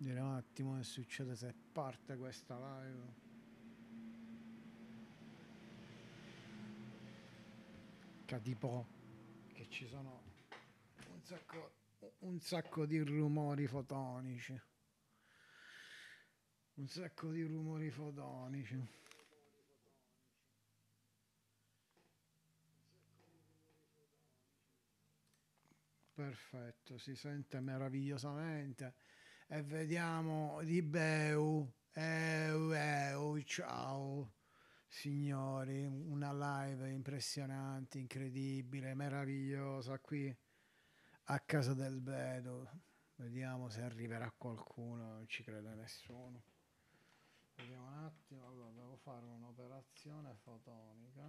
Vedere un attimo che eh, succede se parte questa live. Che tipo che ci sono un sacco, un sacco di rumori fotonici. Un sacco di rumori fotonici. Perfetto, si sente meravigliosamente e vediamo di Beu. Eu, eu, ciao signori, una live impressionante, incredibile, meravigliosa qui a casa del Bedo. Vediamo se arriverà qualcuno, non ci crede nessuno. Vediamo un attimo, allora devo fare un'operazione fotonica.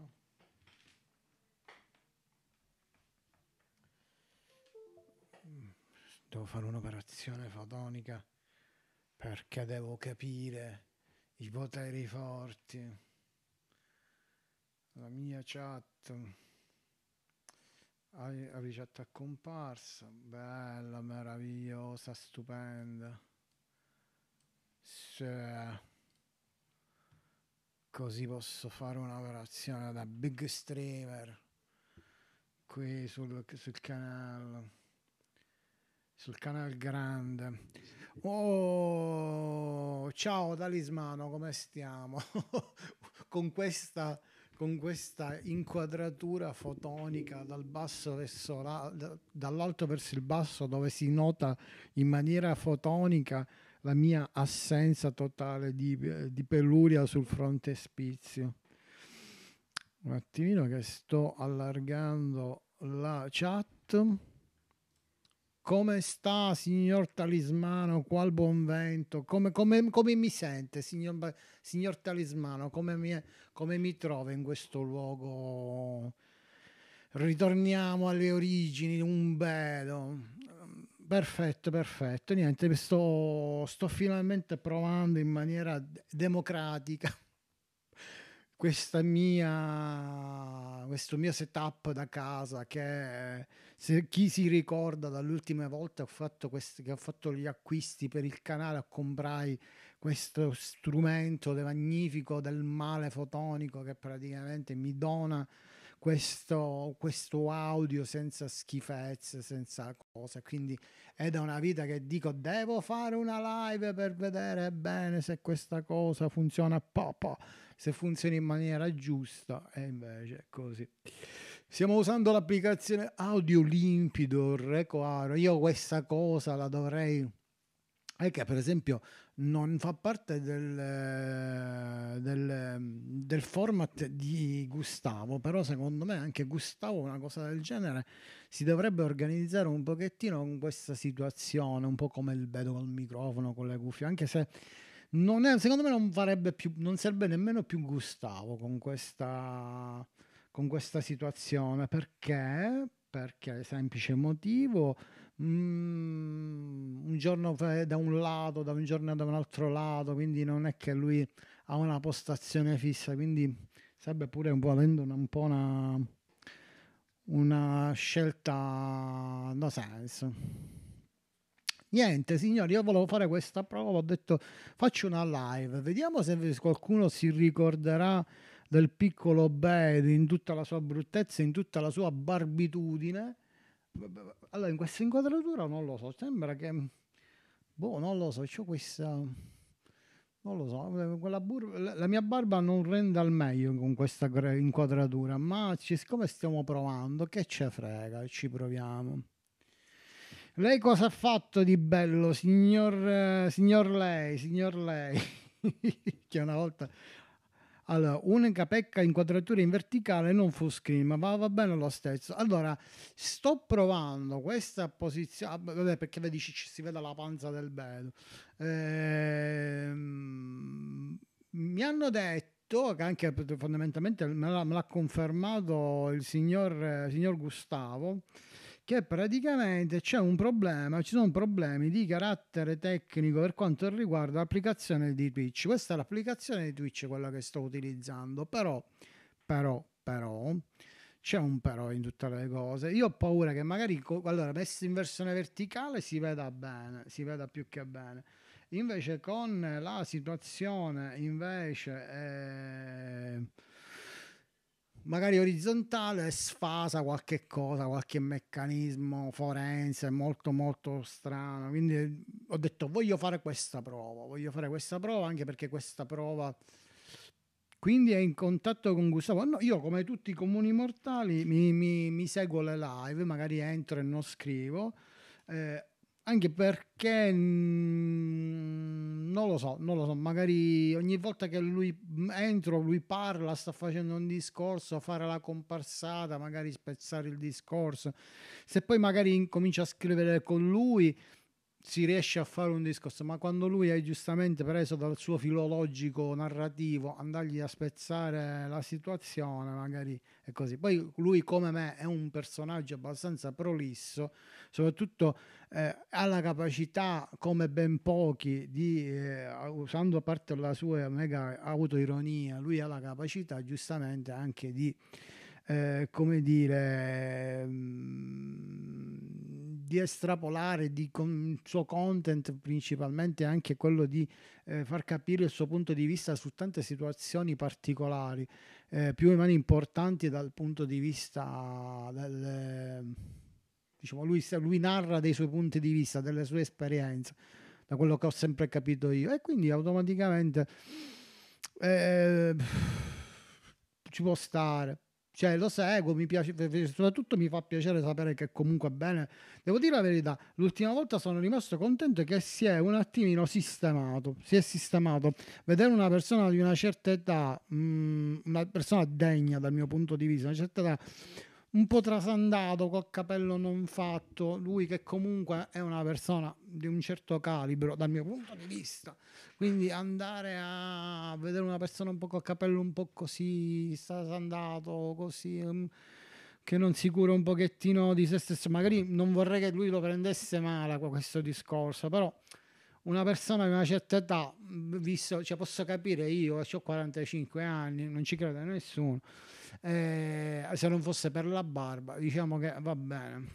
devo fare un'operazione fotonica perché devo capire i poteri forti, la mia chat, apri ricetta a comparsa, bella, meravigliosa, stupenda. Se così posso fare un'operazione da big streamer qui sul, sul canale sul canale grande. Oh, ciao talismano, come stiamo? con, questa, con questa inquadratura fotonica dal basso verso la, dall'alto verso il basso dove si nota in maniera fotonica la mia assenza totale di, di peluria sul fronte spizio. Un attimino che sto allargando la chat. Come sta, signor Talismano? Qual buon vento? Come, come, come mi sente, signor, signor Talismano? Come mi, come mi trovo in questo luogo? Ritorniamo alle origini, un bello. Perfetto, perfetto. Niente, sto, sto finalmente provando in maniera democratica questa mia, questo mio setup da casa che se chi si ricorda dall'ultima volta che ho fatto, questi, che ho fatto gli acquisti per il canale, comprai questo strumento magnifico del male fotonico che praticamente mi dona questo, questo audio senza schifezze, senza cose. Quindi è da una vita che dico devo fare una live per vedere bene se questa cosa funziona, po, po, se funziona in maniera giusta. E invece è così. Stiamo usando l'applicazione Audio Limpido, Recoaro. Io questa cosa la dovrei... È che per esempio non fa parte del, eh, del, ehm, del, format di Gustavo, però secondo me anche Gustavo una cosa del genere si dovrebbe organizzare un pochettino con questa situazione, un po' come il vedo col microfono, con le cuffie, anche se non è, secondo me non farebbe più, non serve nemmeno più Gustavo con questa, con questa situazione, perché perché semplice motivo mm, un giorno da un lato da un giorno da un altro lato quindi non è che lui ha una postazione fissa quindi sarebbe pure un po' avendo una, un po' una, una scelta no senso niente signori io volevo fare questa prova ho detto faccio una live vediamo se qualcuno si ricorderà del piccolo Bed in tutta la sua bruttezza, in tutta la sua barbitudine. Allora, in questa inquadratura non lo so, sembra che... Boh, non lo so, c'ho questa... Non lo so, bur- la mia barba non rende al meglio con questa inquadratura, ma siccome stiamo provando, che ce frega, ci proviamo. Lei cosa ha fatto di bello, signor, eh, signor lei, signor lei? che una volta allora, unica pecca inquadratura in verticale non full screen, ma va, va bene lo stesso. Allora, sto provando questa posizione, ah, vabbè, perché vedi ci, si vede la panza del bello. Ehm, mi hanno detto che anche fondamentalmente me l'ha, me l'ha confermato il signor, eh, signor Gustavo, che praticamente c'è un problema, ci sono problemi di carattere tecnico per quanto riguarda l'applicazione di Twitch. Questa è l'applicazione di Twitch, quella che sto utilizzando, però, però, però, c'è un però in tutte le cose. Io ho paura che magari, allora, messo in versione verticale si veda bene, si veda più che bene. Invece con la situazione, invece... Eh, magari orizzontale sfasa qualche cosa, qualche meccanismo forense molto molto strano. Quindi ho detto voglio fare questa prova, voglio fare questa prova anche perché questa prova quindi è in contatto con Gustavo. No, io come tutti i comuni mortali mi, mi, mi seguo le live, magari entro e non scrivo. Eh, anche perché mm, non lo so, non lo so, magari ogni volta che lui entro, lui parla, sta facendo un discorso, fare la comparsata, magari spezzare il discorso. Se poi magari incomincia a scrivere con lui, si riesce a fare un discorso, ma quando lui è giustamente preso dal suo filologico narrativo, andargli a spezzare la situazione, magari è così. Poi lui, come me, è un personaggio abbastanza prolisso, soprattutto eh, ha la capacità, come ben pochi, di, eh, usando a parte la sua mega autoironia, lui ha la capacità giustamente anche di, eh, come dire... Mh, mm, di estrapolare di con, il suo content principalmente anche quello di eh, far capire il suo punto di vista su tante situazioni particolari, eh, più o meno importanti dal punto di vista del... Diciamo, lui, lui narra dei suoi punti di vista, delle sue esperienze, da quello che ho sempre capito io. E quindi automaticamente eh, ci può stare cioè lo seguo, mi piace, soprattutto mi fa piacere sapere che comunque bene. Devo dire la verità, l'ultima volta sono rimasto contento che si è un attimino sistemato, si è sistemato. Vedere una persona di una certa età, mh, mm, una persona degna dal mio punto di vista, una certa età un po' trasandato, col capello non fatto, lui che comunque è una persona di un certo calibro dal mio punto di vista. Quindi andare a vedere una persona un po' col capello un po' così, trasandato, così mm, che non si cura un pochettino di se stesso, magari non vorrei che lui lo prendesse male questo discorso, però una persona di una certa età, visto, cioè posso capire io, cioè, ho 45 anni, non ci crede nessuno, eh, se non fosse per la barba, diciamo che va bene.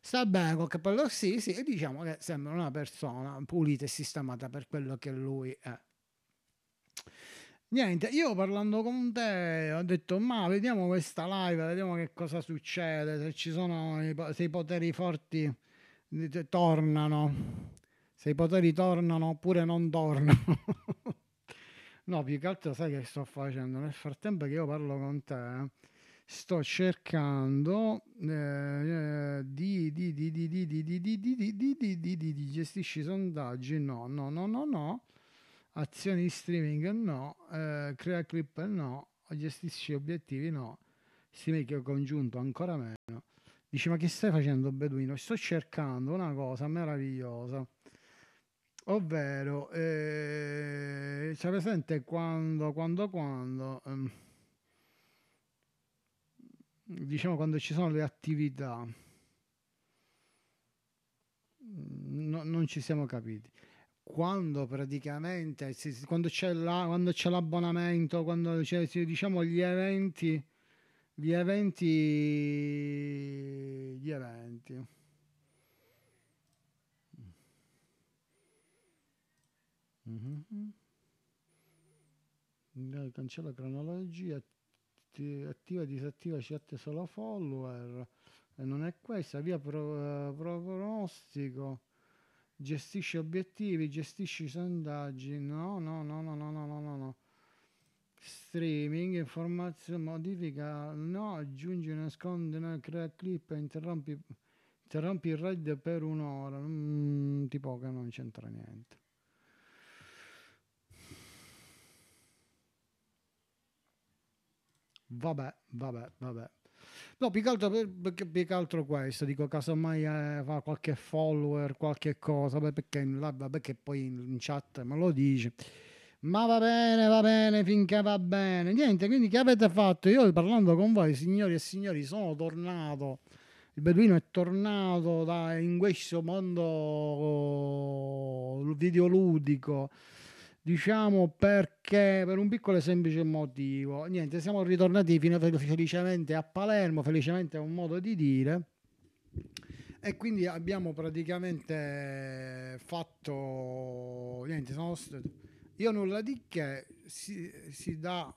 Sta bene col cappello sì, sì, e diciamo che sembra una persona pulita e sistemata per quello che lui è. Niente, io parlando con te ho detto ma vediamo questa live, vediamo che cosa succede, se ci sono i, se i poteri forti tornano se i poteri tornano oppure non tornano. no, più che altro sai che sto facendo? Nel frattempo che io parlo con te, sto cercando di, di, di, sondaggi, no, no, no, no, no, azioni di streaming, no, crea clip, no, gestisci obiettivi, no, streaming congiunto, ancora meno. Dici, ma che stai facendo, Beduino? Sto cercando una cosa meravigliosa Ovvero, eh, c'è presente quando, quando, quando, ehm, diciamo quando ci sono le attività, mm, no, non ci siamo capiti. Quando praticamente, quando c'è, la, quando c'è l'abbonamento, quando c'è, diciamo, gli eventi, gli eventi, gli eventi Uh-huh. cancella cronologia, attiva e disattiva chat solo follower, e non è questa, via pro, pronostico, gestisce obiettivi, gestisce i sondaggi, no, no, no, no, no, no, no, no, no. Streaming, informazione, modifica, no, aggiungi, nasconde, crea clip, interrompi, interrompi il raid per un'ora, mm, tipo che non c'entra niente. Vabbè, vabbè, vabbè. No, più che altro, più che altro questo, dico casomai eh, fa qualche follower, qualche cosa, perché, perché poi in chat me lo dice. Ma va bene, va bene, finché va bene. Niente, quindi che avete fatto? Io parlando con voi, signori e signori, sono tornato. Il Beduino è tornato da, in questo mondo oh, videoludico diciamo perché per un piccolo e semplice motivo. Niente, siamo ritornati felicemente a Palermo, felicemente è un modo di dire. E quindi abbiamo praticamente fatto niente, sono io nulla di che si, si dà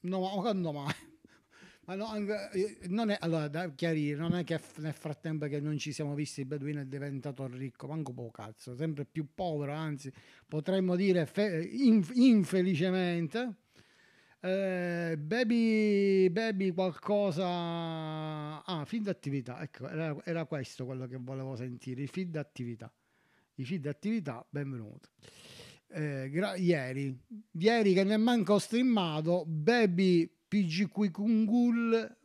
no, quando mai ma no, eh, non è, allora, da chiarire, non è che nel frattempo che non ci siamo visti Bedouin è diventato ricco, manco poco cazzo, sempre più povero, anzi potremmo dire fe- inf- infelicemente. Eh, bevi, bevi qualcosa... Ah, feed attività, ecco, era, era questo quello che volevo sentire, i feed attività. I feed attività, benvenuto. Eh, gra- ieri, ieri che ne manco streamato, baby PGQungul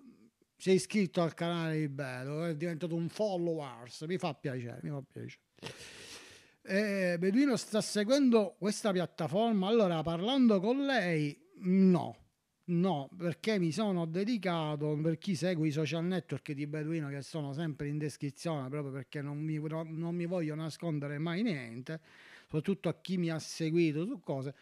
sei iscritto al canale di Bello, è diventato un followers, mi fa piacere, mi fa piacere. E eh, Beduino sta seguendo questa piattaforma, allora parlando con lei, no, no, perché mi sono dedicato, per chi segue i social network di Beduino che sono sempre in descrizione, proprio perché non mi, non mi voglio nascondere mai niente, soprattutto a chi mi ha seguito su cose,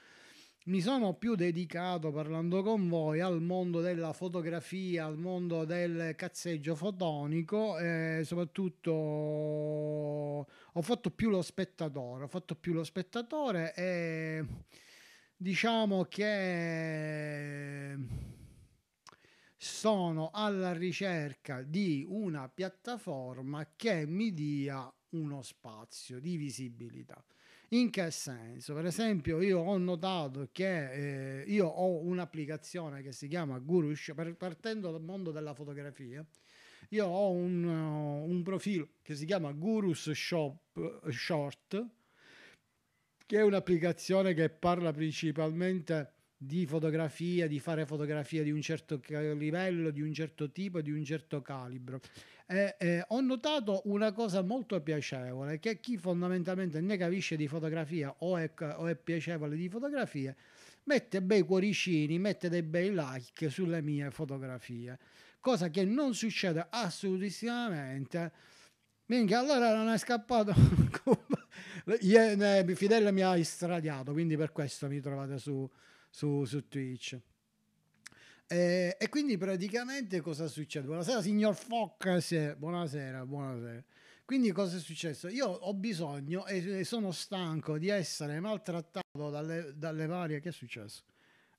mi sono più dedicato parlando con voi al mondo della fotografia, al mondo del cazzeggio fotonico e eh, soprattutto ho fatto più lo spettatore, ho fatto più lo spettatore e diciamo che sono alla ricerca di una piattaforma che mi dia uno spazio di visibilità. In che senso? Per esempio, io ho notato che eh, io ho un'applicazione che si chiama Guru Shot, partendo dal mondo della fotografia. Io ho un, uh, un profilo che si chiama Gurus Shop eh, Short, che è un'applicazione che parla principalmente di fotografia, di fare fotografia di un certo livello, di un certo tipo, di un certo calibro eh, eh, ho notato una cosa molto piacevole, che chi fondamentalmente ne capisce di fotografia o è, o è piacevole di fotografia, mette bei cuoricini, mette dei bei like sulle mie fotografie, cosa che non succede assolutissimamente. Minchia, allora non è scappato. Fidel mi ha istradiato, quindi per questo mi trovate su, su, su Twitch. Eh, e quindi praticamente cosa succede? Buonasera signor Fox, buonasera, buonasera. Quindi cosa è successo? Io ho bisogno e sono stanco di essere maltrattato dalle, dalle varie... Che è successo?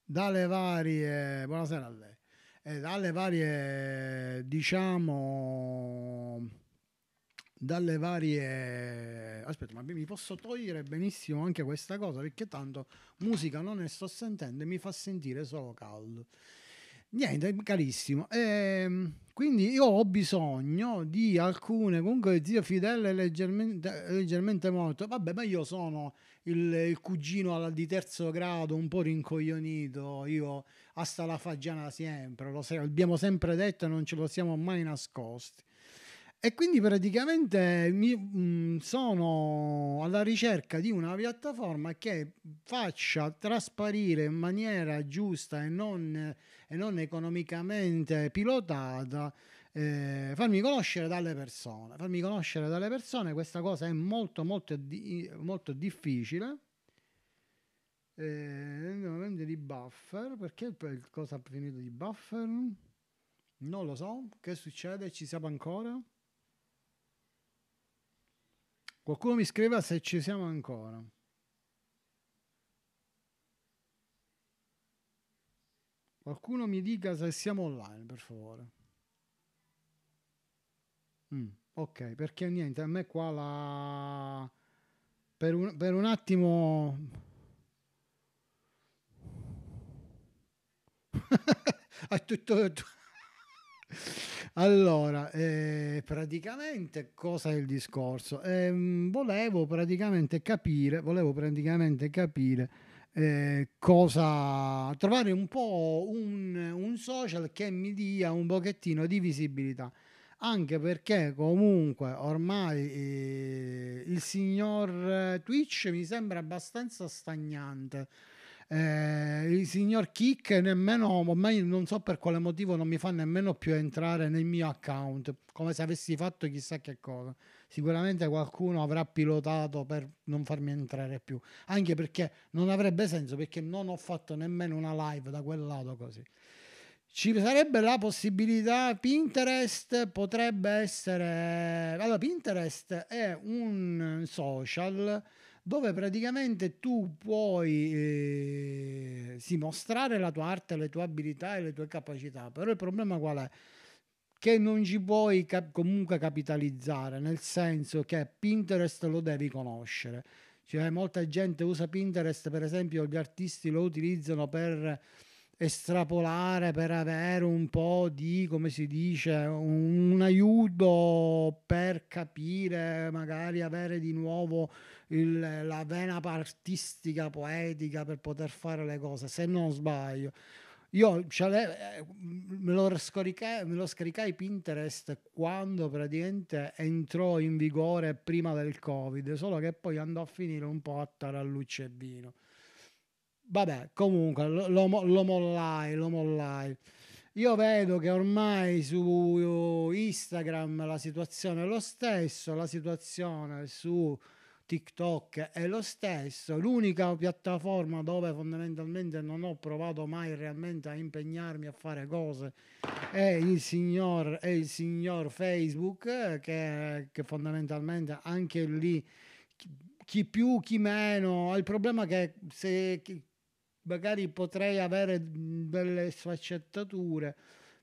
Dalle varie... Buonasera a lei. Eh, dalle varie, diciamo... Dalle varie... Aspetta, ma mi posso togliere benissimo anche questa cosa perché tanto musica non ne sto sentendo e mi fa sentire solo caldo. Niente, carissimo. Ehm, quindi io ho bisogno di alcune, comunque zio Fidel è leggermente, leggermente morto. Vabbè, ma io sono il, il cugino di terzo grado, un po' rincoglionito, io hasta la fagiana sempre, lo abbiamo sempre detto e non ce lo siamo mai nascosti. E quindi praticamente mi, mh, mm, sono alla ricerca di una piattaforma che faccia trasparire in maniera giusta e non... Eh, e non economicamente pilotata, eh, farmi conoscere dalle persone. Farmi conoscere dalle persone, questa cosa è molto, molto, di, molto difficile. Andiamo Eh, momento i buffer, perché cosa ha finito di buffer? Non lo so, che succede? Ci siamo ancora? Qualcuno mi scriva se ci siamo ancora. Qualcuno mi dica se siamo online, per favore. Mm, ok, perché niente, a me qua la... Per un, per un attimo... a tutto... Allora, eh, praticamente cosa è il discorso? Eh, volevo praticamente capire, volevo praticamente capire eh, cosa trovare un po' un, un, social che mi dia un pochettino di visibilità anche perché comunque ormai eh, il signor Twitch mi sembra abbastanza stagnante eh, il signor Kick nemmeno ormai non so per quale motivo non mi fa nemmeno più entrare nel mio account come se avessi fatto chissà che cosa sicuramente qualcuno avrà pilotato per non farmi entrare più, anche perché non avrebbe senso perché non ho fatto nemmeno una live da quel lato così. Ci sarebbe la possibilità, Pinterest potrebbe essere... Allora, Pinterest è un social dove praticamente tu puoi eh, sì, mostrare la tua arte, le tue abilità e le tue capacità, però il problema qual è? che non ci puoi cap- comunque capitalizzare, nel senso che Pinterest lo devi conoscere. Cioè, molta gente usa Pinterest, per esempio, gli artisti lo utilizzano per estrapolare, per avere un po' di, come si dice, un, un aiuto per capire, magari avere di nuovo il, la vena artistica, poetica, per poter fare le cose, se non sbaglio. Io cioè, eh, me, lo me lo scaricai Pinterest quando praticamente entrò in vigore prima del Covid, solo che poi andò a finire un po' a tarallucce e vino. Vabbè, comunque lo, lo, lo mollai, lo mollai. Io vedo che ormai su Instagram la situazione è lo stesso, la situazione su TikTok è lo stesso, l'unica piattaforma dove fondamentalmente non ho provato mai realmente a impegnarmi a fare cose è il signor, è il signor Facebook che, che fondamentalmente anche lì chi più chi meno, il problema è che se magari potrei avere delle sfaccettature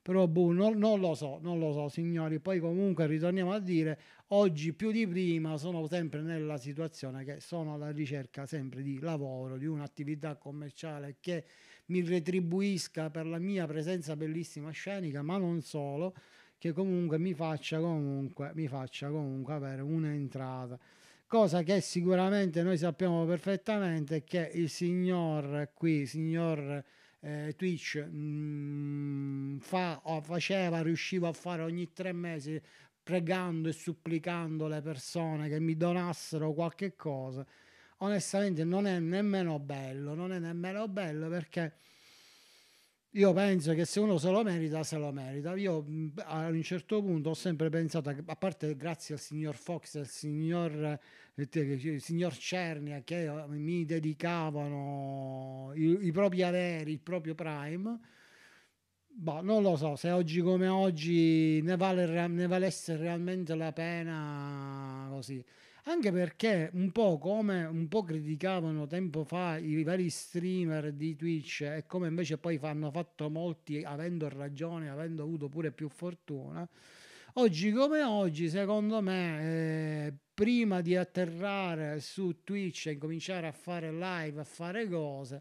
però boh, non, non, lo so, non lo so signori, poi comunque ritorniamo a dire, oggi più di prima sono sempre nella situazione che sono alla ricerca sempre di lavoro, di un'attività commerciale che mi retribuisca per la mia presenza bellissima scenica, ma non solo, che comunque mi faccia comunque, mi faccia comunque avere un'entrata cosa che sicuramente noi sappiamo perfettamente che il signor qui, signor eh, Twitch mh, mm, fa, faceva, riusciva a fare ogni tre mesi pregando e supplicando le persone che mi donassero qualche cosa, onestamente non è nemmeno bello, non è nemmeno bello perché io penso che se uno se lo merita, se lo merita. Io a un certo punto ho sempre pensato, a parte grazie al signor Fox e al signor, eh, il signor Cernia che eh, mi dedicavano i, i propri averi, il proprio prime, boh, non lo so se oggi come oggi ne, vale, ne valesse realmente la pena così anche perché un po' come un po' criticavano tempo fa i vari streamer di Twitch e come invece poi hanno fatto molti avendo ragione, avendo avuto pure più fortuna, oggi come oggi secondo me... Eh, prima di atterrare su Twitch e cominciare a fare live, a fare cose,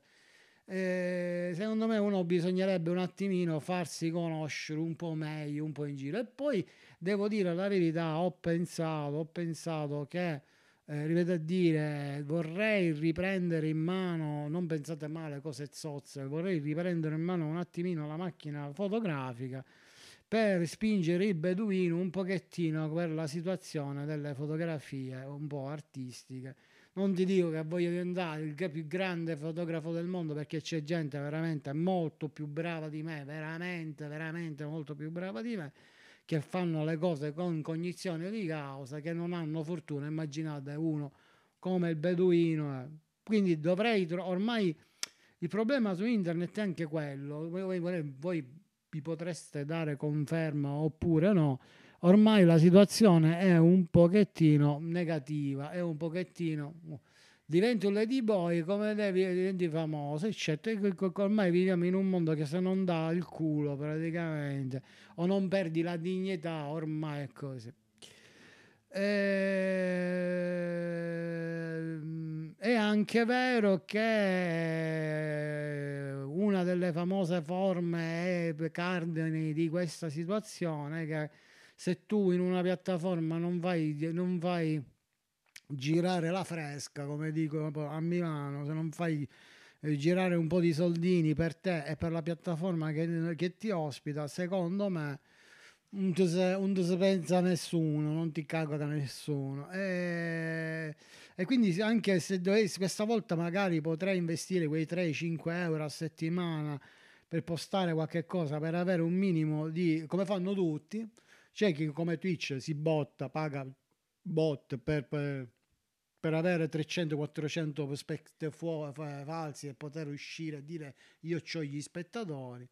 eh, secondo me uno bisognerebbe un attimino farsi conoscere un po' meglio, un po' in giro. E poi devo dire la verità, ho pensato, ho pensato che eh, ripeto a dire, vorrei riprendere in mano, non pensate male cose zozze, vorrei riprendere in mano un attimino la macchina fotografica per spingere il beduino un pochettino per la situazione delle fotografie un po' artistiche non ti dico che voglio diventare il più grande fotografo del mondo perché c'è gente veramente molto più brava di me, veramente, veramente molto più brava di me, che fanno le cose con cognizione di causa, che non hanno fortuna, immaginate uno come il beduino. Eh. Quindi dovrei, ormai il problema su internet è anche quello, voi, voi, voi vi potreste dare conferma oppure no ormai la situazione è un pochettino negativa, è un pochettino... Uh, diventi un ladyboy, come devi, diventi famoso, eccetera. Ormai viviamo in un mondo che se non dà il culo praticamente, o non perdi la dignità, ormai è così. E... Ehm, è anche vero che una delle famose forme e cardini di questa situazione che se tu in una piattaforma non vai, non vai girare la fresca, come dico a Milano, se non fai eh, girare un po' di soldini per te e per la piattaforma che, che ti ospita, secondo me non ti, si pensa nessuno, non ti caga da nessuno. E, e, quindi anche se dovessi, questa volta magari potrei investire quei 3-5 euro a settimana per postare qualche cosa, per avere un minimo di, come fanno tutti, c'è chi come Twitch si botta, paga bot per, per, per avere 300-400 spect falsi e poter uscire e dire io ho gli spettatori.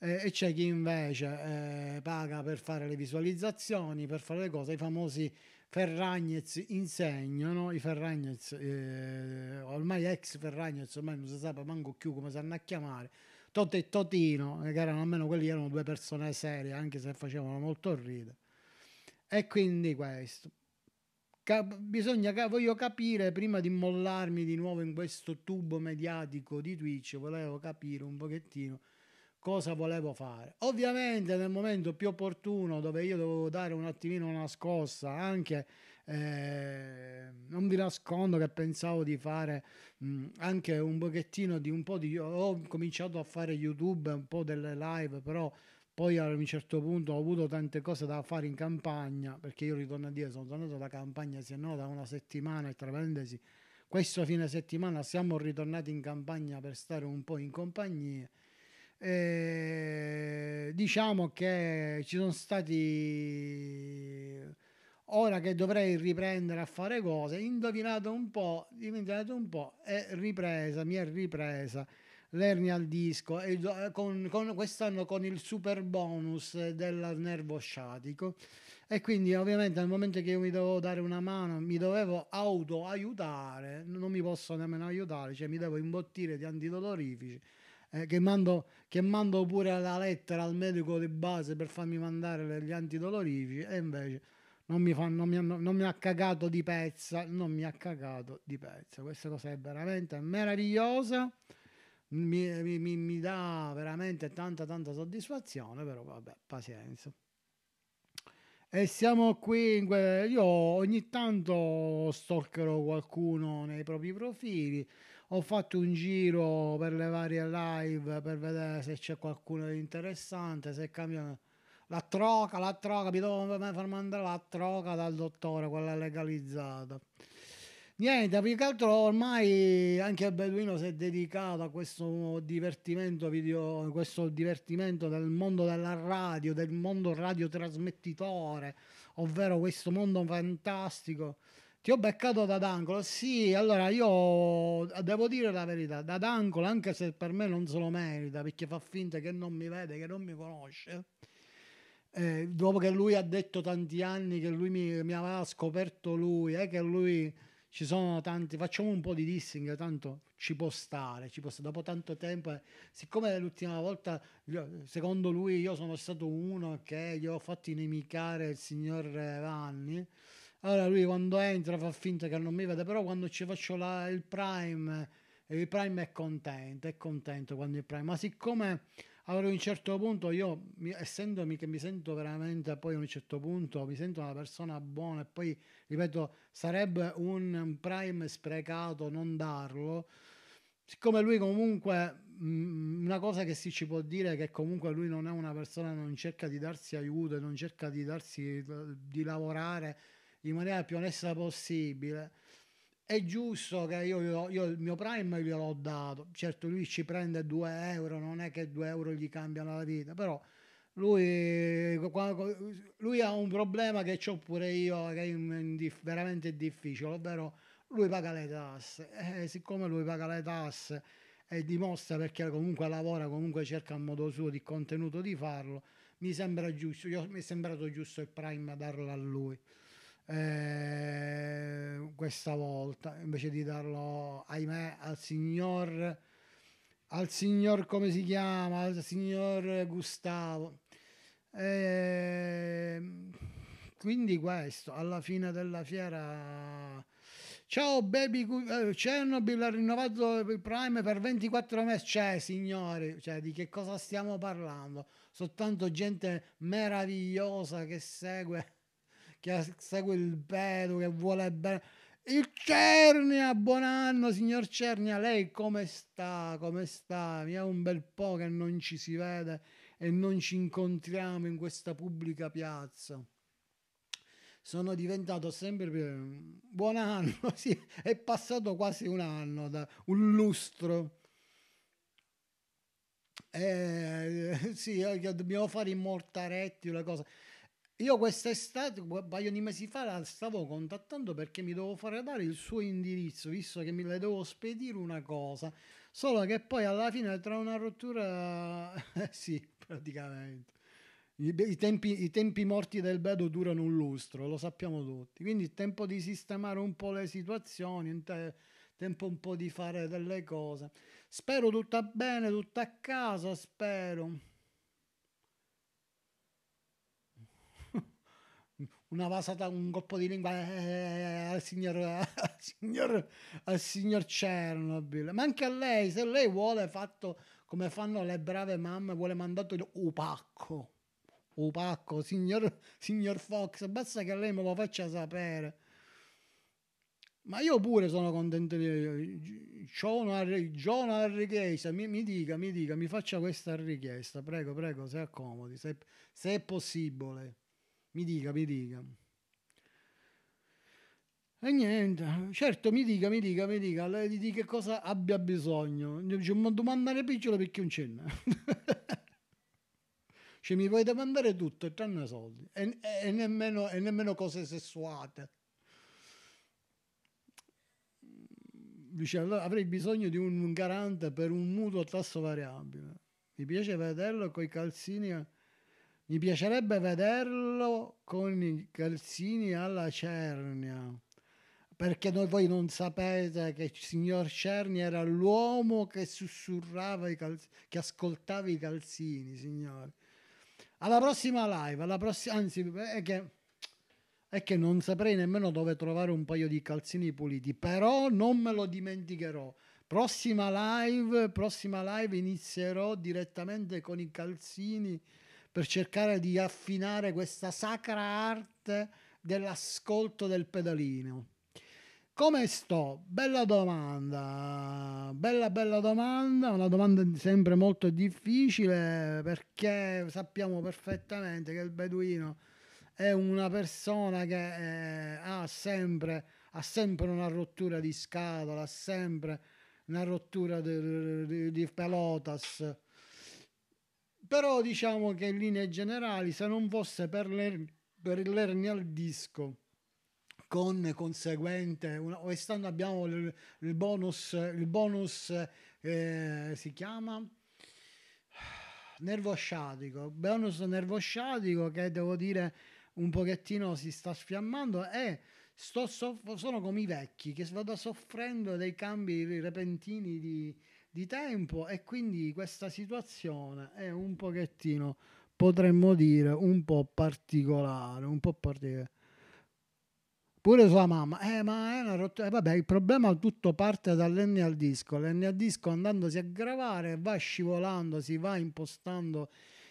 Eh, e c'è chi invece eh, paga per fare le visualizzazioni, per fare le cose, i famosi Ferragnez insegnano, i Ferragnez, eh, ormai ex Ferragnez, ormai non si sa manco più come sanno a chiamare, Totti e Totino, eh, che erano almeno quelli erano due persone serie, anche se facevano molto ridere. E quindi questo. Cap- bisogna, voglio capire, prima di mollarmi di nuovo in questo tubo mediatico di Twitch, volevo capire un pochettino cosa volevo fare. Ovviamente nel momento più opportuno, dove io dovevo dare un attimino una scossa anche eh, non vi nascondo che pensavo di fare mh, mm, anche un pochettino di un po' di... Ho cominciato a fare YouTube, un po' delle live, però poi a un certo punto ho avuto tante cose da fare in campagna, perché io ritorno a dire, sono tornato da campagna, se no da una settimana, e tra parentesi, questo fine settimana siamo ritornati in campagna per stare un po' in compagnia. E diciamo che ci sono stati ora che dovrei riprendere a fare cose, indovinate un po', diventate un po', è ripresa, mi è ripresa l'ernia al disco e eh, con, con, quest'anno con il super bonus del nervo sciatico e quindi ovviamente nel momento che io mi dovevo dare una mano mi dovevo auto aiutare non mi posso nemmeno aiutare cioè mi devo imbottire di antidolorifici eh, che, mando, che, mando, pure la lettera al medico di base per farmi mandare gli antidolorifici e invece non mi, fa, non mi, non mi ha cagato di pezza, non mi ha cagato di pezza. Questa cosa è veramente meravigliosa. Mi, mi, mi, dà veramente tanta tanta soddisfazione, però vabbè, pazienza. E siamo qui, in que- io ogni tanto stalkerò qualcuno nei propri profili, ho fatto un giro per le varie live per vedere se c'è qualcuno di interessante, se cambia la troca, la troca, mi devo far mandare la troca dal dottore, quella legalizzata. Niente, più che altro ormai anche il Beduino si è dedicato a questo divertimento, video, questo divertimento del mondo della radio, del mondo radiotrasmettitore, ovvero questo mondo fantastico. Ti ho beccato da D'Ancolo, sì, allora io devo dire la verità, da D'Ancolo anche se per me non se lo merita perché fa finta che non mi vede, che non mi conosce eh, dopo che lui ha detto tanti anni che lui mi, mi aveva scoperto lui, eh, che lui ci sono tanti, facciamo un po' di dissing, tanto ci può stare, ci può stare. dopo tanto tempo, eh, siccome l'ultima volta, secondo lui, io sono stato uno che gli ho fatto inimicare il signor eh, Vanni, allora lui quando entra fa finta che non mi vede, però quando ci faccio la, il prime, il prime è contento, è contento quando il prime, ma siccome allora a un certo punto io, essendomi che mi sento veramente poi a un certo punto, mi sento una persona buona e poi, ripeto, sarebbe un prime sprecato non darlo. Siccome lui comunque, mm, una cosa che si ci può dire è che comunque lui non è una persona, che non cerca di darsi aiuto, non cerca di darsi, eh, di lavorare in maniera più onesta possibile è giusto che io, io il mio prime gliel'ho dato, certo lui ci prende 2 euro, non è che 2 euro gli cambiano la vita, però lui, lui ha un problema che ho pure io, che è veramente difficile, ovvero lui paga le tasse e eh, siccome lui paga le tasse e dimostra perché comunque lavora, comunque cerca a modo suo di contenuto di farlo, mi sembra giusto, io, mi è sembrato giusto il prime darlo a lui eh, questa volta, invece di darlo, ahimè, al signor, al signor come si chiama, al signor Gustavo. Eh, quindi questo, alla fine della fiera... Ciao baby, eh, Chernobyl ha rinnovato il Prime per 24 mesi. Cioè, signori, cioè, di che cosa stiamo parlando? Soltanto gente meravigliosa che segue che segue il vero, che vuole bene. Il Cernia, buon anno signor Cernia, lei come sta? Come sta? Mi è un bel po' che non ci si vede e non ci incontriamo in questa pubblica piazza. Sono diventato sempre più... Mm, buon anno, sì, è passato quasi un anno, da, un lustro. Eh, sì, eh, dobbiamo fare i mortaretti, una cosa. Io quest'estate, un paio di mesi fa, la stavo contattando perché mi dovevo fare dare il suo indirizzo, visto che me le devo spedire una cosa. Solo che poi alla fine tra una rottura... Eh sì, praticamente. I, i, tempi, I, tempi, morti del Bedo durano un lustro, lo sappiamo tutti. Quindi il tempo di sistemare un po' le situazioni, tempo un po' di fare delle cose. Spero tutto bene, tutto a casa, spero. una vasata, un colpo di lingua eh, eh al, signor, al, signor, al signor Chernobyl. Ma anche a lei, se lei vuole fatto come fanno le brave mamme, vuole mandato il upacco. Upacco, signor, signor Fox, basta che lei me lo faccia sapere. Ma io pure sono contento di John, Harry, John Arrichesa, mi, mi, dica, mi dica, mi faccia questa richiesta, prego, prego, si accomodi, se, se è possibile. Mi dica, mi dica. E niente, certo mi dica, mi dica, mi dica, di che cosa abbia bisogno. Dice, ma domandare piccolo perché non c'è Cioè mi puoi domandare tutto, tranne soldi. E, e, e, nemmeno, e nemmeno cose sessuate. Dice, allora avrei bisogno di un garante per un mutuo a tasso variabile. Mi piace vederlo coi calzini mi piacerebbe vederlo con i calzini alla cernia. Perché noi, voi non sapete che il signor Cerni era l'uomo che sussurrava i calzini, che ascoltava i calzini, signori. Alla prossima live, alla prossima, anzi, è che è che non saprei nemmeno dove trovare un paio di calzini puliti, però non me lo dimenticherò. Prossima live, prossima live inizierò direttamente con i calzini per cercare di affinare questa sacra arte dell'ascolto del pedalino. Come sto? Bella domanda, bella bella domanda, una domanda sempre molto difficile perché sappiamo perfettamente che il beduino è una persona che eh, ha, sempre, ha, sempre, una rottura di scatola, ha sempre una rottura di, di, di pelotas, però diciamo che in linee generali se non fosse per, l'er- per l'ernia al disco con conseguente una, quest'anno abbiamo il, il, bonus il bonus eh, si chiama nervo sciatico bonus nervo sciatico che devo dire un pochettino si sta sfiammando e sto soff- sono come i vecchi che vado soffrendo dei cambi repentini di, di tempo e quindi questa situazione è un pochettino, potremmo dire, un po' particolare, un po' particolare. Pure sulla mamma, eh ma è una rottura, eh, vabbè il problema tutto parte dall'enne al disco, l'enne al disco andandosi a gravare va scivolando, si va impostando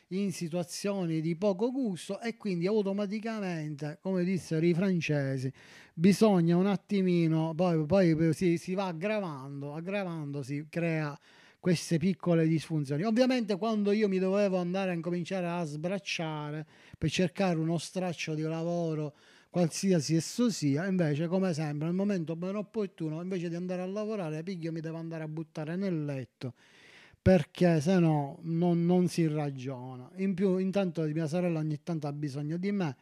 in situazioni di poco gusto e quindi automaticamente, come dissero i francesi, bisogna un attimino, poi, poi si, si va aggravando, aggravando si crea queste piccole disfunzioni. Ovviamente quando io mi dovevo andare a incominciare a sbracciare per cercare uno straccio di lavoro qualsiasi esso sia, invece come sempre nel momento meno opportuno, invece di andare a lavorare, piglio mi devo andare a buttare nel letto perché se no non, non, si ragiona. In più, intanto mia sorella ogni tanto ha bisogno di me,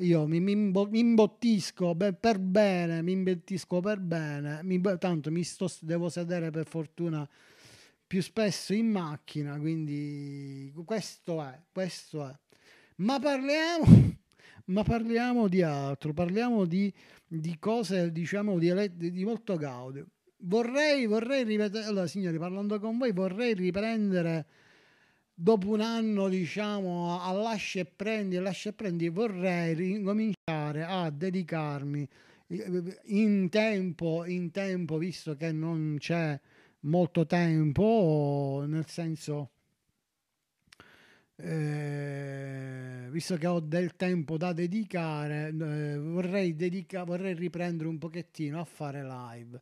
io mi, mi imbottisco per, per bene, mi imbottisco per bene, mi, tanto mi sto, devo sedere per fortuna più spesso in macchina, quindi questo è, questo è. Ma parliamo, ma parliamo di altro, parliamo di, di cose, diciamo, di, di molto gaudio vorrei, vorrei ripetere, allora signori, parlando con voi, vorrei riprendere dopo un anno, diciamo, a lascia e prendi, lascia e prendi, vorrei ricominciare a dedicarmi eh, eh, in tempo, in tempo, visto che non c'è molto tempo, nel senso... Eh, visto che ho del tempo da dedicare, eh, vorrei, dedica- vorrei riprendere un pochettino a fare live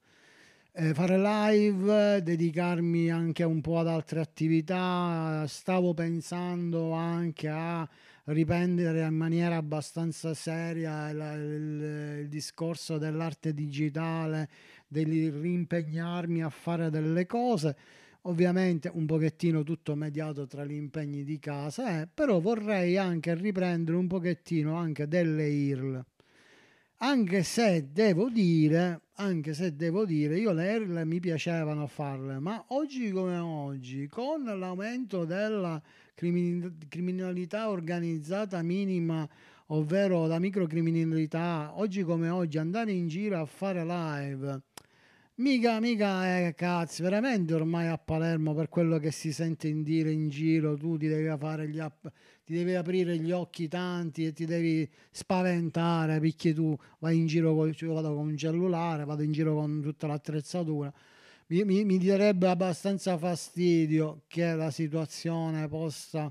eh, fare live, dedicarmi anche un po' ad altre attività. Stavo pensando anche a riprendere in maniera abbastanza seria il, il, il discorso dell'arte digitale, del rimpegnarmi a fare delle cose ovviamente un pochettino tutto mediato tra gli impegni di casa, eh, però vorrei anche riprendere un pochettino anche delle IRL anche se devo dire, anche se devo dire, io le RL mi piacevano farle, ma oggi come oggi, con l'aumento della criminalità organizzata minima, ovvero la microcriminalità, oggi come oggi andare in giro a fare live, mica, mica, eh, cazzo, veramente ormai a Palermo per quello che si sente in dire in giro, tu ti devi fare gli app ti devi aprire gli occhi tanti e ti devi spaventare perché tu vai in giro con, cioè vado con un cellulare, vado in giro con tutta l'attrezzatura. Mi, mi, mi darebbe abbastanza fastidio che la situazione possa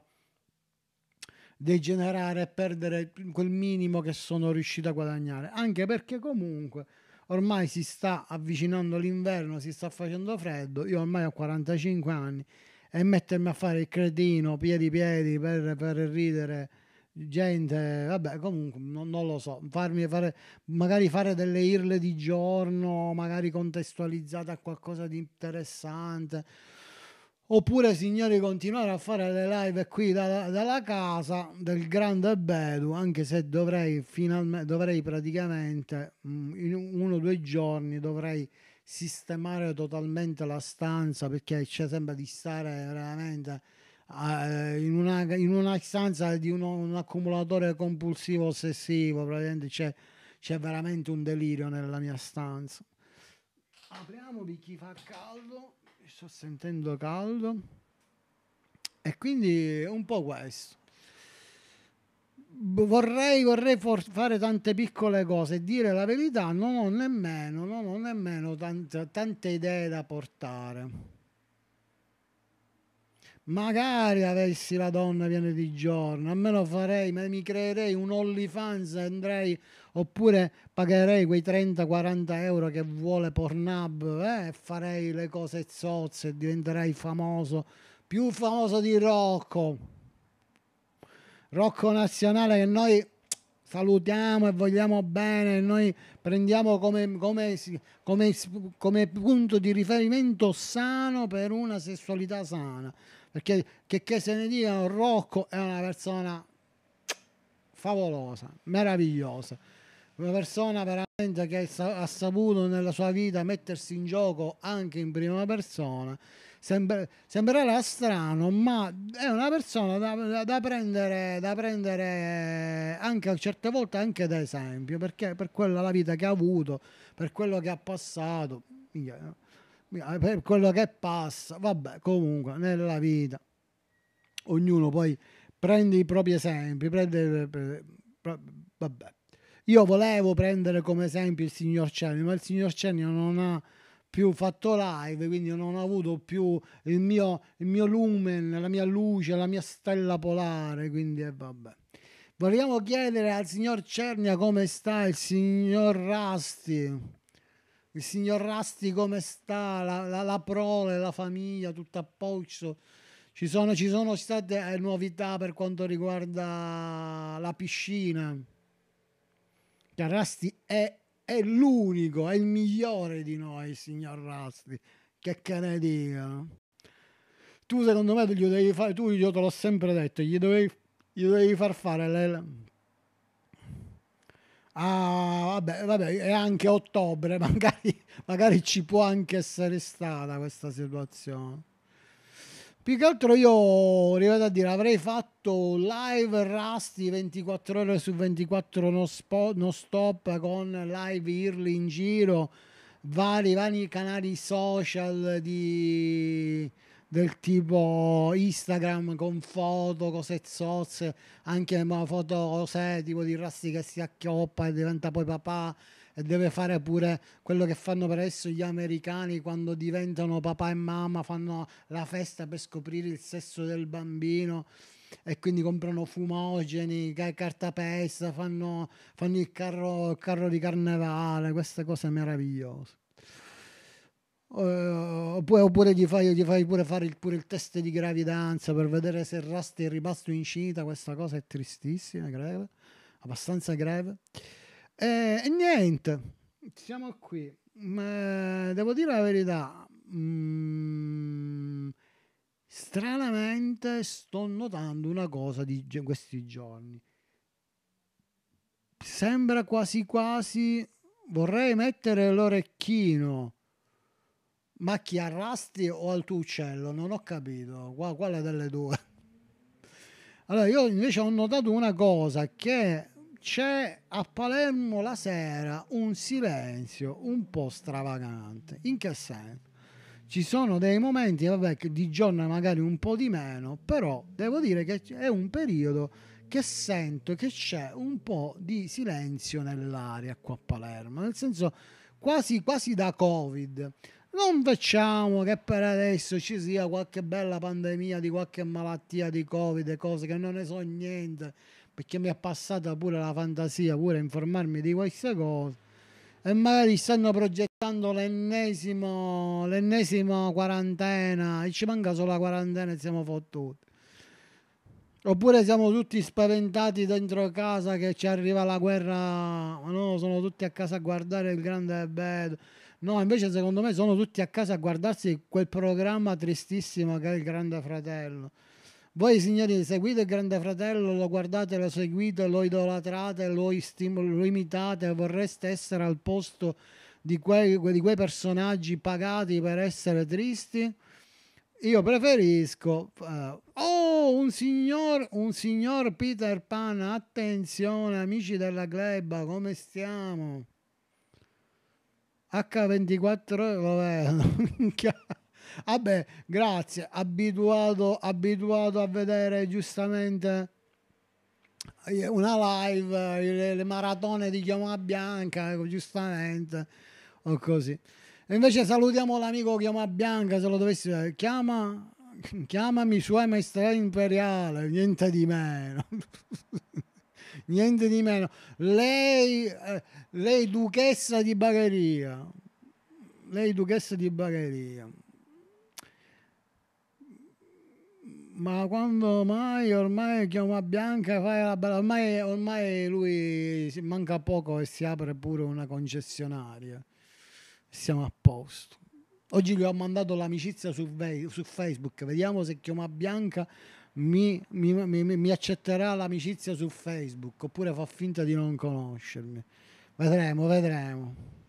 degenerare e perdere quel minimo che sono riuscito a guadagnare, anche perché comunque ormai si sta avvicinando l'inverno, si sta facendo freddo, io ormai ho 45 anni e mettermi a fare il cretino piedi piedi per, per ridere gente, vabbè, comunque non, non, lo so, farmi fare magari fare delle irle di giorno, magari contestualizzate a qualcosa di interessante. Oppure, signori, continuare a fare le live qui da, dalla casa del grande Bedu, anche se dovrei, finalmente dovrei praticamente mm, in uno o due giorni dovrei sistemare totalmente la stanza perché c'è sempre di stare veramente eh, in una, in una, stanza di uno, un accumulatore compulsivo ossessivo, praticamente c'è, c'è, veramente un delirio nella mia stanza. Apriamo di chi fa caldo, sto sentendo caldo. E quindi è un po' questo. Boh, vorrei, vorrei for- fare tante piccole cose, e dire la verità, non ho nemmeno, non ho nemmeno tante, tante idee da portare. Magari avessi la donna viene di giorno, a me lo farei, mi creerei un OnlyFans, andrei, oppure pagherei quei 30-40 euro che vuole Pornhub eh, e eh, farei le cose zozze, diventerei famoso, più famoso di Rocco. Rocco Nazionale che noi salutiamo e vogliamo bene, noi prendiamo come, come, come, come, punto di riferimento sano per una sessualità sana. Perché che, che se ne dica, Rocco è una persona favolosa, meravigliosa, una persona veramente che ha saputo nella sua vita mettersi in gioco anche in prima persona Sembra, sembrerà strano, ma è una persona da, da, prendere, da prendere anche a certe volte anche da esempio, perché per quella la vita che ha avuto, per quello che ha passato, eh. Eh, per quello che passa, vabbè, comunque nella vita ognuno poi prende i propri esempi, prende, eh, vabbè. Io volevo prendere come esempio il signor Cenni, ma il signor Cenni non ha più fatto live, quindi non ho avuto più il mio, il mio lumen, la mia luce, la mia stella polare, quindi eh, vabbè. Vogliamo chiedere al signor Cernia come sta il signor Rasti. Il signor Rasti come sta? La, la, la prole, la famiglia, tutto a posto. Ci sono, ci sono state eh, novità per quanto riguarda la piscina. Rasti è è l'unico, è il migliore di noi, signor Rusty. Che che ne dica? Tu secondo me gli dovevi fare, tu io te l'ho sempre detto, gli dovevi, gli dovevi far fare le... Ah, vabbè, vabbè, è anche ottobre, magari, magari ci può anche essere stata questa situazione. Più che altro io, arrivato a dire, avrei fatto live Rusty 24 ore su 24 non, spo, no stop con live Irli in giro, vari, vari canali social di, del tipo Instagram con foto, cose zozze, anche una foto cose tipo di Rusty che si acchioppa e diventa poi papà e deve fare pure quello che fanno per adesso gli americani quando diventano papà e mamma, fanno la festa per scoprire il sesso del bambino e quindi comprano fumogeni, carta pesta, fanno, fanno il, carro, il carro di carnevale, queste cose meravigliose. Uh, oppure, oppure, gli fai, gli fai pure fare il, pure il test di gravidanza per vedere se resta il ripasto incinta Questa cosa è tristissima, greve abbastanza greve e, eh, e niente, siamo qui. Ma devo dire la verità. Mm, stranamente sto notando una cosa di questi giorni. Sembra quasi quasi vorrei mettere l'orecchino. Ma chi arrasti o al tuo uccello? Non ho capito. Quale delle due? Allora, io invece ho notato una cosa che c'è a Palermo la sera un silenzio un po' stravagante. In che senso? Ci sono dei momenti, vabbè, che di giorno magari un po' di meno, però devo dire che è un periodo che sento che c'è un po' di silenzio nell'aria qua a Palermo, nel senso quasi, quasi da Covid. Non facciamo che per adesso ci sia qualche bella pandemia di qualche malattia di Covid, cose che non ne so niente perché mi è passata pure la fantasia pure informarmi di queste cose e magari stanno progettando l'ennesimo l'ennesima quarantena e ci manca solo la quarantena e siamo fottuti Oppure siamo tutti spaventati dentro casa che ci arriva la guerra, no, sono tutti a casa a guardare il grande bello. No, invece secondo me sono tutti a casa a guardarsi quel programma tristissimo che è il Grande Fratello. Voi signori seguite il Grande Fratello, lo guardate, lo seguite, lo idolatrate, lo, lo imitate, vorreste essere al posto di quei, di quei personaggi pagati per essere tristi? Io preferisco... Uh, oh, un signor, un signor Peter Pan, attenzione amici della gleba, come stiamo? H24, vabbè, minchia. Vabbè, grazie, abituato, abituato a vedere giustamente eh, una live, eh, le, le maratone di Chioma Bianca, ecco, giustamente, o così. invece salutiamo l'amico Chioma Bianca, se lo dovessi dire, eh, chiama, chiamami sua maestà imperiale, niente di meno. niente di meno. Lei, lei duchessa di Bagheria. Lei duchessa di Bagheria. ma quando mai ormai chiama Bianca fai la bella, ormai, ormai lui manca poco e si apre pure una concessionaria. Siamo a posto. Oggi gli ho mandato l'amicizia su, su Facebook, vediamo se chiama Bianca mi, mi, mi, mi, accetterà l'amicizia su Facebook oppure fa finta di non conoscermi. Vedremo, vedremo.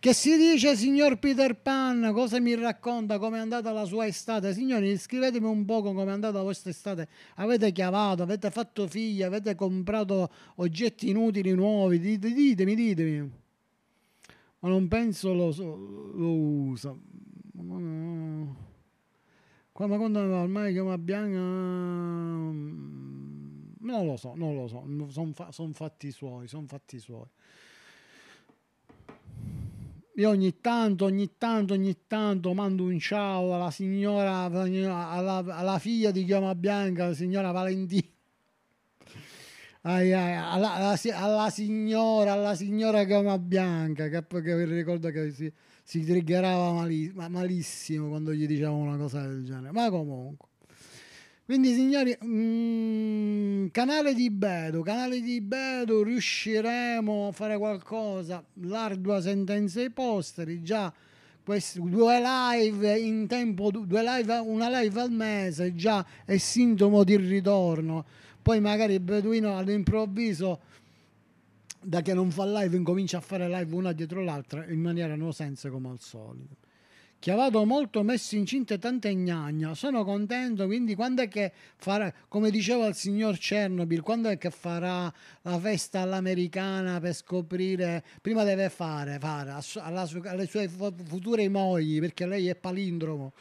Che si dice, signor Peter Pan, cosa mi racconta, come è andata la sua estate? Signori, scrivetemi un poco come è andata la vostra estate. Avete chiavato, avete fatto figli, avete comprato oggetti inutili nuovi, ditemi, ditemi. Ma non penso lo, so, lo usa. Quando, quando ormai chiama Bianca... Mm, non lo so, non lo so, sono fa, son fatti suoi, sono fatti suoi. Io ogni tanto, ogni tanto, ogni tanto mando un ciao alla signora, alla, alla figlia di Chioma Bianca, la signora Valentina. Ai, ai, alla, alla, alla, signora, alla signora Gama Bianca, che poi che ricordo che si, si triggerava malissimo, malissimo quando gli dicevamo una cosa del genere. Ma comunque, quindi, signori, mh, mm, canale di Bedo, canale di Bedo, riusciremo a fare qualcosa. L'ardua sentenza ai posteri, già questi, due live in tempo, due live, una live al mese già è sintomo di ritorno. Poi magari il Beduino all'improvviso, da che non fa live, incomincia a fare live una dietro l'altra in maniera non senso come al solito. Chiavavo molto messo in cinta tanta ignagna, sono contento, quindi quando è che farà, come diceva il signor Chernobyl, quando è che farà la festa all'americana per scoprire, prima deve fare, fare alla, alle sue future mogli, perché lei è palindromo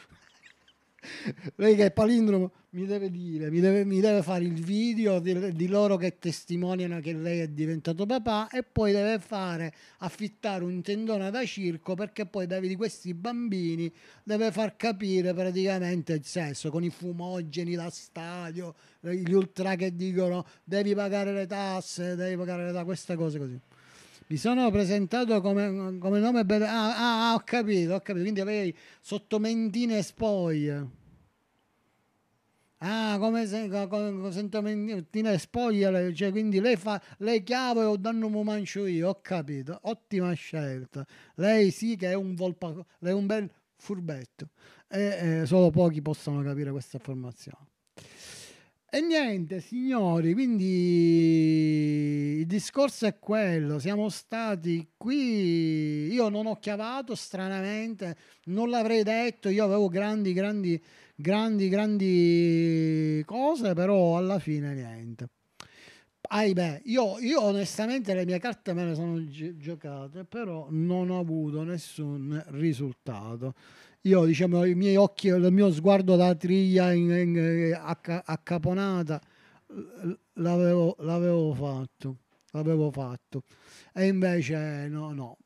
lei che è palindromo mi deve dire, mi deve, mi deve fare il video di, di, loro che testimoniano che lei è diventato papà e poi deve fare affittare un tendone da circo perché poi Davide questi bambini deve far capire praticamente il sesso con i fumogeni da stadio, gli ultra che dicono devi pagare le tasse, devi pagare le tasse, queste cose così mi sono presentato come, come nome Ber- ah, ah, ah, ho capito, ho capito. Quindi avevi sotto Mendine Spoglia. Ah, come, se, come sento Mendine Spoglia, cioè, quindi lei fa le chiave o danno un mancio io, ho capito. Ottima scelta. Lei sì che è un volpa, lei è un bel furbetto e eh, solo pochi possono capire questa affermazione. E niente, signori, quindi il discorso è quello, siamo stati qui, io non ho chiavato stranamente, non l'avrei detto, io avevo grandi, grandi, grandi, grandi cose, però alla fine niente. Ai beh, io, io onestamente le mie carte me le sono gi- giocate, però non ho avuto nessun risultato io diciamo i miei occhi, il mio sguardo da triglia in, in, accaponata l'avevo, l'avevo, fatto, l'avevo fatto e invece no, no.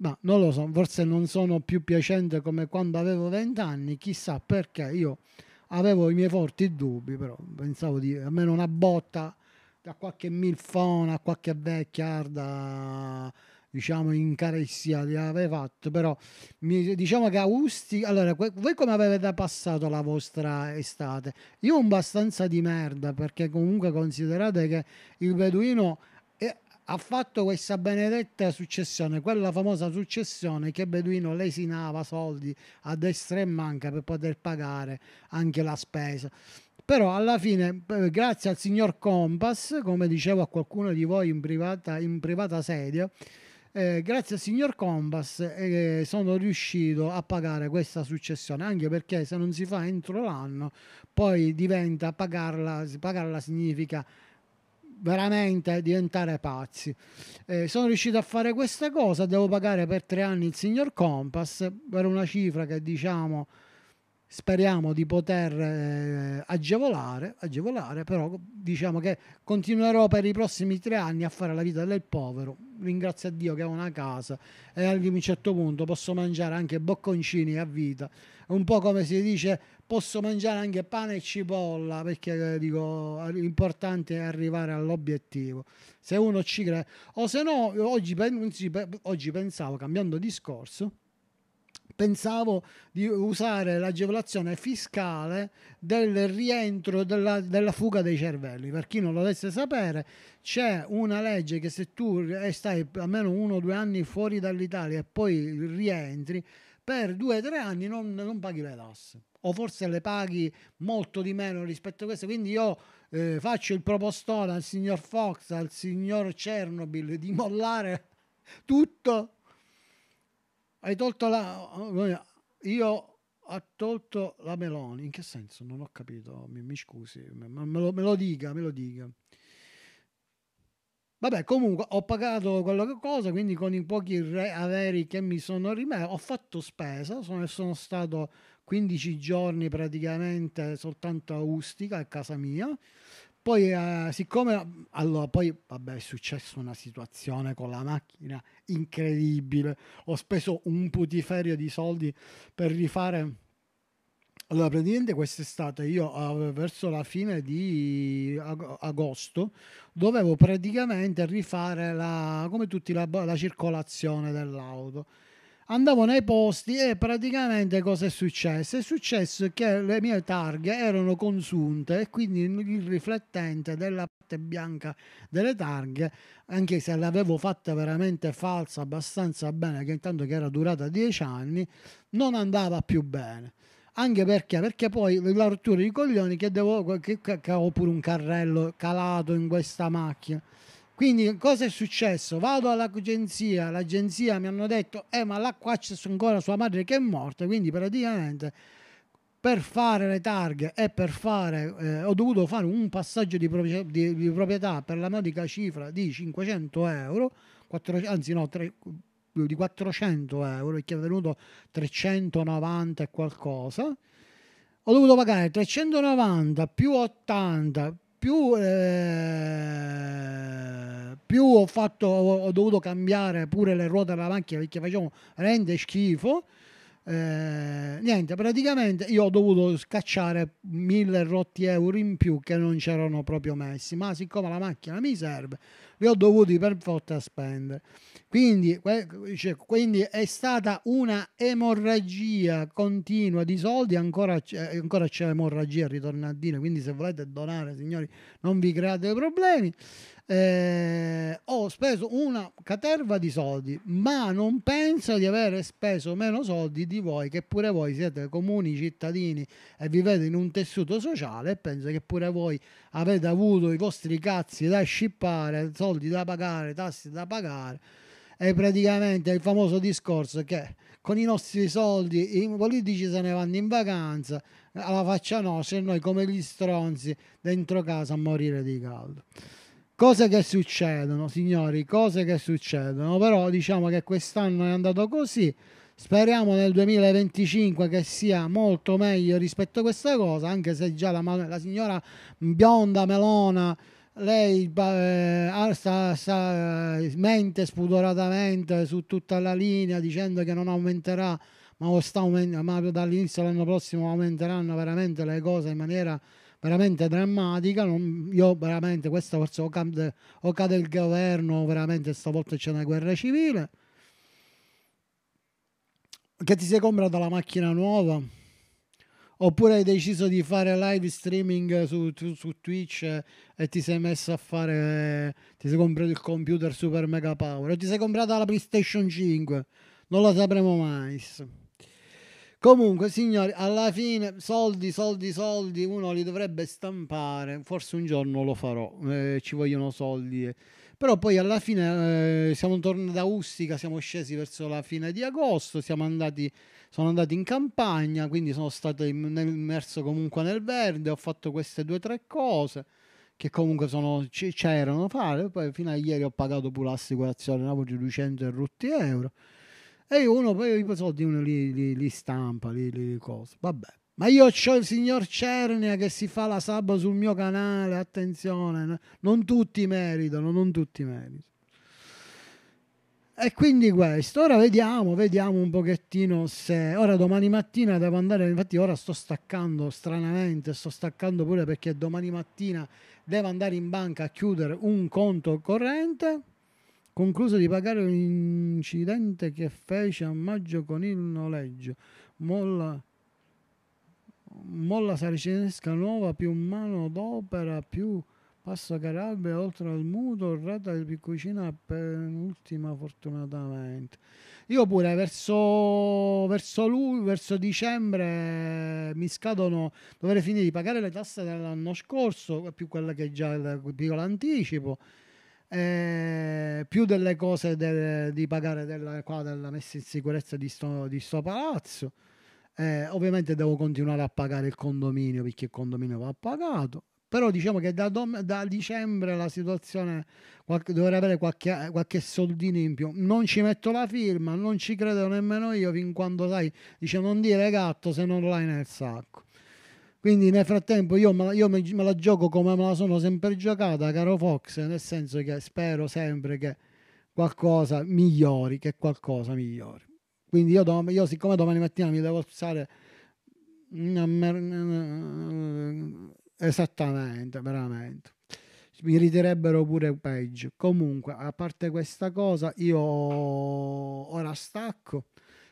Ma non lo so, forse non sono più piacente come quando avevo vent'anni, chissà perché io avevo i miei forti dubbi, però pensavo di almeno una botta da qualche milfona, qualche vecchia diciamo in carestia li aveva fatto però diciamo che a Usti allora voi come avete passato la vostra estate io abbastanza di merda perché comunque considerate che il beduino eh, ha fatto questa benedetta successione quella famosa successione che beduino lesinava soldi a destra e manca per poter pagare anche la spesa però alla fine eh, grazie al signor Compass come dicevo a qualcuno di voi in privata, in privata sedia eh, grazie al signor Combas eh, sono riuscito a pagare questa successione anche perché se non si fa entro l'anno poi diventa pagarla, pagarla significa veramente diventare pazzi eh, sono riuscito a fare questa cosa devo pagare per tre anni il signor Compass per una cifra che diciamo speriamo di poter eh, agevolare, agevolare, però diciamo che continuerò per i prossimi tre anni a fare la vita del povero. Ringrazio a Dio che ho una casa e a un certo punto posso mangiare anche bocconcini a vita. Un po' come si dice, posso mangiare anche pane e cipolla perché eh, dico l'importante è arrivare all'obiettivo. Se uno ci crede, o se no, oggi, oggi pensavo cambiando discorso pensavo di usare l'agevolazione fiscale del rientro della, della fuga dei cervelli. Per chi non lo dovesse sapere, c'è una legge che se tu stai almeno uno o due anni fuori dall'Italia e poi rientri, per due o tre anni non, non paghi le tasse o forse le paghi molto di meno rispetto a questo. Quindi io eh, faccio il propostone al signor Fox, al signor Chernobyl di mollare tutto hai tolto la... Io ho tolto la Meloni. In che senso? Non ho capito. Mi, mi scusi, me, me, lo, me lo dica, me lo dica. Vabbè, comunque ho pagato quello che cosa, quindi con i pochi re- averi che mi sono rimesso ho fatto spesa, sono, sono, stato 15 giorni praticamente soltanto a Ustica, a casa mia, poi eh, siccome allora poi vabbè è successa una situazione con la macchina incredibile ho speso un putiferio di soldi per rifare allora praticamente quest'estate io eh, verso la fine di ag- agosto dovevo praticamente rifare la, come tutti la, la circolazione dell'auto andavo nei posti e praticamente cosa è successo? È successo che le mie targhe erano consunte e quindi il riflettente della parte bianca delle targhe, anche se l'avevo fatta veramente falsa abbastanza bene, che intanto che era durata dieci anni, non andava più bene anche perché, perché poi la rottura di coglioni che, devo, che, che, ho pure un carrello calato in questa macchina quindi cosa è successo? Vado all'agenzia, l'agenzia mi hanno detto, eh ma qua c'è ancora sua madre che è morta, quindi praticamente per fare le targhe e per fare, eh, ho dovuto fare un passaggio di, pro- di, di, proprietà per la modica cifra di 500 euro, 400, anzi no, 3, di 400 euro perché è venuto 390 e qualcosa ho dovuto pagare 390 più 80 più, eh, più ho, fatto, ho, dovuto cambiare pure le ruote della macchina perché facevo rende schifo. Eh, niente, praticamente io ho dovuto scacciare mille rotti euro in più che non c'erano proprio messi, ma siccome la macchina mi serve, li ho dovuti per forza spendere. Quindi, dice, quindi è stata una emorragia continua di soldi, ancora c'è, eh, ancora c'è emorragia, ritorna a dire, quindi se volete donare, signori, non vi create problemi. Eh, ho speso una caterva di soldi, ma non penso di aver speso meno soldi di voi, che pure voi siete comuni cittadini e vivete in un tessuto sociale. E penso che pure voi avete avuto i vostri cazzi da scippare, soldi da pagare, tasse da pagare è praticamente il famoso discorso che con i nostri soldi i politici se ne vanno in vacanza alla faccia nostra e noi come gli stronzi dentro casa a morire di caldo. Cose che succedono, signori, cose che succedono, però diciamo che quest'anno è andato così. Speriamo nel 2025 che sia molto meglio rispetto a questa cosa, anche se già la, la signora bionda melona lei eh, sta, sta, eh, mente spudoratamente su tutta la linea dicendo che non aumenterà, ma, aument- ma dall'inizio dell'anno prossimo aumenteranno veramente le cose in maniera veramente drammatica. Non, io veramente, questa forse o cade, o cade il governo, o veramente stavolta c'è una guerra civile. Che ti sei comprato la macchina nuova? Oppure hai deciso di fare live streaming su, su, su Twitch eh, e ti sei messo a fare. Eh, ti sei comprato il computer super mega power. O ti sei comprata la PlayStation 5. Non lo sapremo mai. Comunque, signori, alla fine soldi, soldi, soldi. Uno li dovrebbe stampare. Forse un giorno lo farò. Eh, ci vogliono soldi. Eh però poi alla fine eh, siamo tornati da Ustica, siamo scesi verso la fine di agosto, siamo andati, sono andati in campagna, quindi sono stato immerso comunque nel verde, ho fatto queste due o tre cose che comunque sono, c'erano da fare, poi fino a ieri ho pagato pure l'assicurazione, avevo di 200 e rutti euro, e uno poi i soldi uno li, li, li stampa, li, li, li vabbè. Ma io ho il signor Cernia che si fa la sabba sul mio canale, attenzione, non tutti meritano, non tutti meritano. E quindi questo, ora vediamo, vediamo un pochettino se... Ora domani mattina devo andare, infatti ora sto staccando stranamente, sto staccando pure perché domani mattina devo andare in banca a chiudere un conto corrente, concluso di pagare un incidente che fece a maggio con il noleggio. Molla Molla Saracinesca Nuova più mano d'opera più Passo Caralbe oltre al muto, rata di cucina per l'ultima fortunatamente. Io pure verso, verso, lui, verso dicembre mi scadono, dovrei finire di pagare le tasse dell'anno scorso, più quella che già il piccolo anticipo, eh, più delle cose del, di pagare della, qua, della messa in sicurezza di sto, di sto palazzo eh, ovviamente devo continuare a pagare il condominio perché il condominio va pagato. Però diciamo che da, dom- da dicembre la situazione qualche, dovrei avere qualche, qualche, soldino in più. Non ci metto la firma, non ci credo nemmeno io fin quando sai, dice non dire gatto se non l'hai nel sacco. Quindi nel frattempo io, me la, io me la gioco come me la sono sempre giocata, caro Fox, nel senso che spero sempre che qualcosa migliori, che qualcosa migliori. Quindi io, dom- io siccome domani mattina mi devo alzare mer- esattamente, veramente. Mi riderebbero pure peggio. Comunque, a parte questa cosa, io ora stacco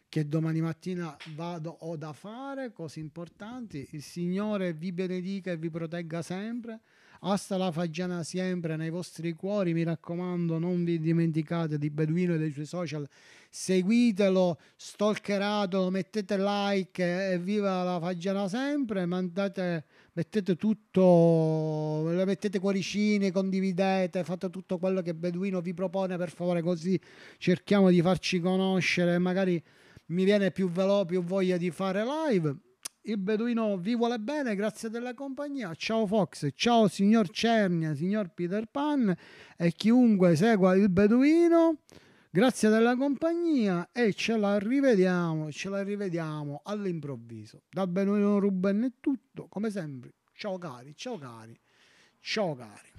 che domani mattina vado ho da fare cose importanti. Il Signore vi benedica e vi protegga sempre. Asta la fagiana sempre nei vostri cuori. Mi raccomando, non vi dimenticate di Beduino e dei suoi social seguitelo, stalkeratelo, mettete like e viva la fagiana sempre, mandate, mettete tutto, mettete cuoricini, condividete, fate tutto quello che Beduino vi propone per favore così cerchiamo di farci conoscere, magari mi viene più veloce, più voglia di fare live. Il Beduino vi vuole bene, grazie della compagnia. Ciao Fox, ciao signor Cernia, signor Peter Pan e chiunque segua il Beduino. Grazie della compagnia e ce la rivediamo, ce la rivediamo all'improvviso. Da Benvenuto Ruben è tutto, come sempre. Ciao cari, ciao cari, ciao cari.